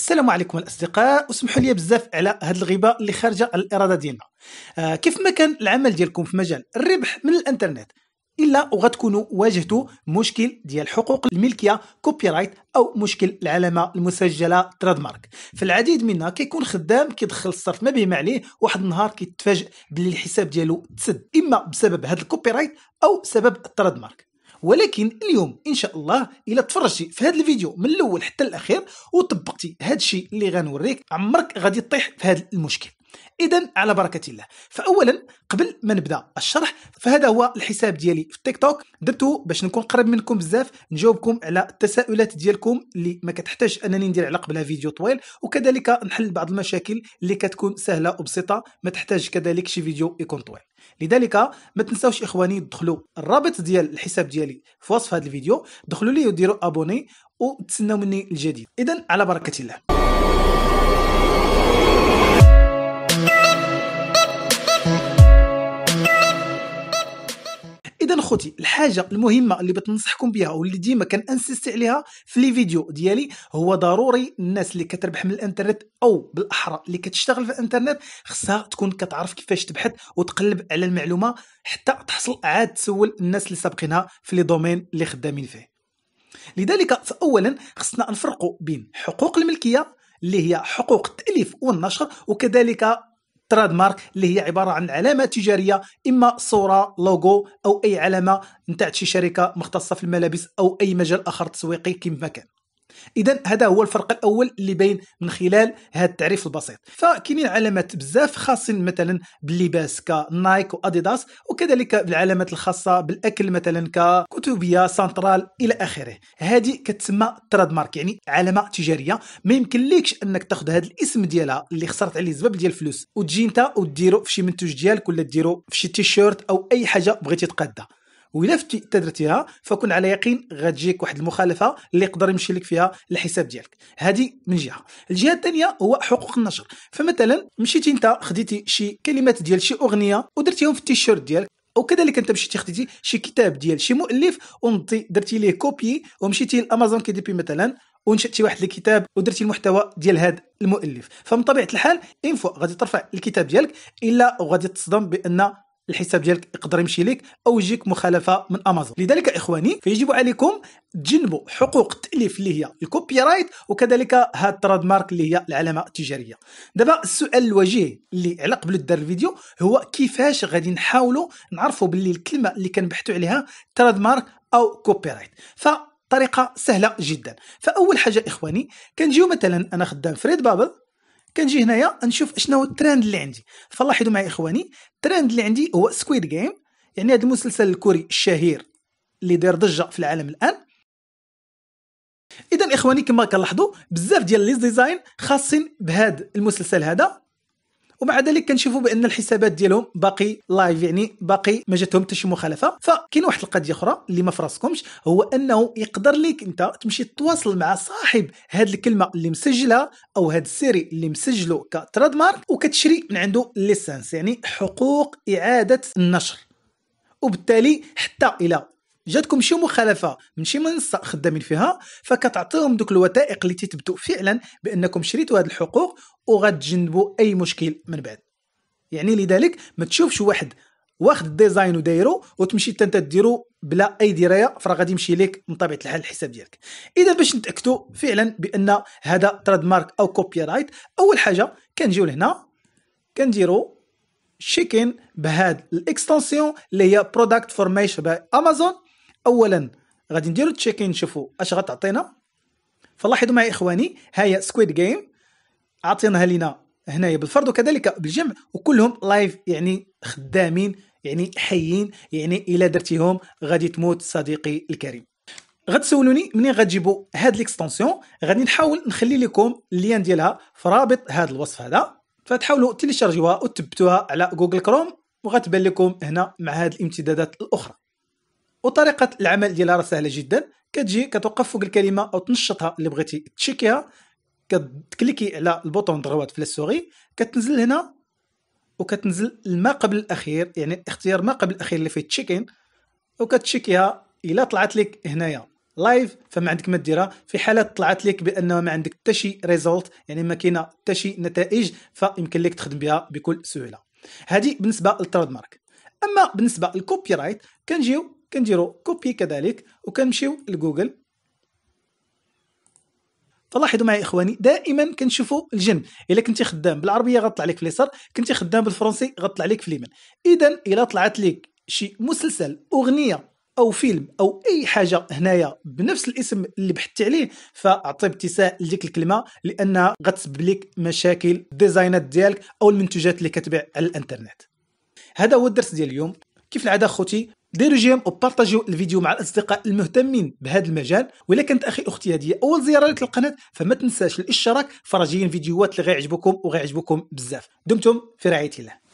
السلام عليكم الاصدقاء وسمحوا لي بزاف على هاد الغيبه اللي خارجه الاراده ديالنا آه كيف ما كان العمل ديالكم في مجال الربح من الانترنت الا وغتكونوا واجهتوا مشكل ديال حقوق الملكيه كوبي رايت او مشكل العلامه المسجله تراد مارك فالعديد منا كيكون خدام كيدخل الصرف ما ما عليه واحد النهار كيتفاجئ باللي الحساب ديالو تسد اما بسبب هذا الكوبي رايت او سبب التراد مارك ولكن اليوم ان شاء الله الا تفرجتي في هذا الفيديو من الاول حتى الاخير وطبقتي هذا الشيء اللي غنوريك عمرك غادي تطيح في هذا المشكل اذا على بركه الله فاولا قبل ما نبدا الشرح فهذا هو الحساب ديالي في التيك توك درته باش نكون قريب منكم بزاف نجاوبكم على التساؤلات ديالكم اللي ما كتحتاج انني ندير على قبلها فيديو طويل وكذلك نحل بعض المشاكل اللي كتكون سهله وبسيطه ما تحتاج كذلك شي فيديو يكون طويل لذلك ما تنساوش اخواني دخلوا الرابط ديال الحساب ديالي في وصف هذا الفيديو دخلوا لي وديروا ابوني وتسناو مني الجديد اذا على بركه الله اخوتي الحاجه المهمه اللي بتنصحكم بها واللي ديما كنانسيستي عليها في لي فيديو ديالي هو ضروري الناس اللي كتربح من الانترنت او بالاحرى اللي كتشتغل في الانترنت خصها تكون كتعرف كيفاش تبحث وتقلب على المعلومه حتى تحصل عاد تسول الناس اللي سابقينها في لي دومين اللي خدامين فيه لذلك فاولا خصنا نفرقوا بين حقوق الملكيه اللي هي حقوق التاليف والنشر وكذلك تراد مارك اللي هي عباره عن علامه تجاريه اما صوره لوغو او اي علامه نتاع شي شركه مختصه في الملابس او اي مجال اخر تسويقي كيما كان اذا هذا هو الفرق الاول اللي باين من خلال هذا التعريف البسيط فكاينين علامات بزاف خاصين مثلا باللباس كنايك واديداس وكذلك بالعلامات الخاصه بالاكل مثلا ككتوبيه سانترال الى اخره هذه كتسمى تراد مارك يعني علامه تجاريه ما يمكن ليكش انك تاخذ هذا الاسم ديالها اللي خسرت عليه سبب ديال الفلوس وتجي انت وديرو في شي منتوج ديالك ولا ديرو في شي تيشيرت او اي حاجه بغيتي تقادها فتي تدرتيها فكن على يقين غتجيك واحد المخالفه اللي يقدر يمشي لك فيها الحساب ديالك هذه من جهه الجهه الثانيه هو حقوق النشر فمثلا مشيتي انت خديتي شي كلمات ديال شي اغنيه ودرتيهم في التيشيرت ديالك وكذلك انت مشيتي خديتي شي كتاب ديال شي مؤلف ومضي درتي ليه كوبي ومشيتي لامازون كي دي بي مثلا ونشاتي واحد الكتاب ودرتي المحتوى ديال هذا المؤلف فمن طبيعه الحال انفو غادي ترفع الكتاب ديالك الا وغادي تصدم بان الحساب ديالك يقدر يمشي لك او يجيك مخالفه من امازون لذلك اخواني فيجب عليكم تجنبوا حقوق التاليف اللي هي الكوبي رايت وكذلك هاد التراد مارك اللي هي العلامه التجاريه دابا السؤال الوجيه اللي على قبل دار الفيديو هو كيفاش غادي نحاولوا نعرفوا باللي الكلمه اللي كنبحثوا عليها تراد مارك او كوبي رايت ف طريقة سهلة جدا فأول حاجة إخواني كنجيو مثلا أنا خدام فريد بابل كنجي هنايا نشوف شنو الترند اللي عندي فلاحظوا معي اخواني الترند اللي عندي هو سكويد جيم يعني هذا المسلسل الكوري الشهير اللي داير ضجه في العالم الان اذا اخواني كما كنلاحظوا بزاف ديال لي ديزاين خاصين بهذا المسلسل هذا ومع ذلك كنشوفوا بان الحسابات ديالهم باقي لايف يعني باقي ما جاتهم حتى شي مخالفه فكاين واحد القضيه اخرى اللي ما فراسكمش هو انه يقدر ليك انت تمشي تتواصل مع صاحب هاد الكلمه اللي مسجلها او هاد السيري اللي مسجله كتراد مارك وكتشري من عنده ليسانس يعني حقوق اعاده النشر وبالتالي حتى الى جاتكم شي مخالفه من شي منصه خدامين فيها فكتعطيهم دوك الوثائق اللي تثبتوا فعلا بانكم شريتوا هذه الحقوق وغتجنبوا اي مشكل من بعد يعني لذلك ما تشوفش واحد واخد الديزاين ودايرو وتمشي انت ديرو بلا اي درايه فراه غادي يمشي لك من طبيعه الحال الحساب ديالك اذا باش نتاكدوا فعلا بان هذا تراد مارك او كوبي رايت اول حاجه كنجيو لهنا كنديرو شيكين بهاد الاكستنسيون اللي هي برودكت فورميشن باي امازون اولا غادي نديرو تشيكين نشوفوا اش غتعطينا فلاحظوا معي اخواني ها هي سكويد جيم عطيناها لينا هنايا بالفرد وكذلك بالجمع وكلهم لايف يعني خدامين يعني حيين يعني الا درتيهم غادي تموت صديقي الكريم غتسولوني منين غتجيبوا هاد ليكستونسيون غادي نحاول نخلي لكم اللين ديالها في رابط هاد الوصف هذا فتحاولوا تيليشارجوها وتثبتوها على جوجل كروم وغتبان لكم هنا مع هاد الامتدادات الاخرى وطريقه العمل ديالها راه سهله جدا كتجي كتوقف فوق الكلمه او تنشطها اللي بغيتي تشيكيها كتكليكي على البوطون دروات في السوري كتنزل هنا وكتنزل ما قبل الاخير يعني اختيار ما قبل الاخير اللي فيه تشيكين وكتشيكيها الا طلعت لك هنايا لايف فما عندك ما ديرها في حاله طلعت لك بانه ما عندك حتى شي ريزولت يعني ما كاينه حتى شي نتائج فيمكن لك تخدم بها بكل سهوله هذه بالنسبه للتريد مارك اما بالنسبه للكوبي رايت كنجيو كنديرو كوبي كذلك وكنمشيو لجوجل فلاحظوا معي اخواني دائما كنشوفوا الجنب الا كنتي خدام بالعربيه غطلع لك في اليسار كنتي خدام بالفرنسي غطلع لك في اليمين اذا الا طلعت لك شي مسلسل اغنيه او فيلم او اي حاجه هنايا بنفس الاسم اللي بحثتي عليه فاعطي ابتساء لديك الكلمه لانها غتسبب لك مشاكل الديزاينات ديالك او المنتوجات اللي كتبيع على الانترنت هذا هو الدرس ديال اليوم كيف العاده خوتي ديروا جيم وبارطاجيو الفيديو مع الاصدقاء المهتمين بهذا المجال الا كانت اخي اختي هذه اول زياره لك القناه فما تنساش الاشتراك فرجين فيديوهات اللي غيعجبوكم وغيعجبوكم بزاف دمتم في رعايه الله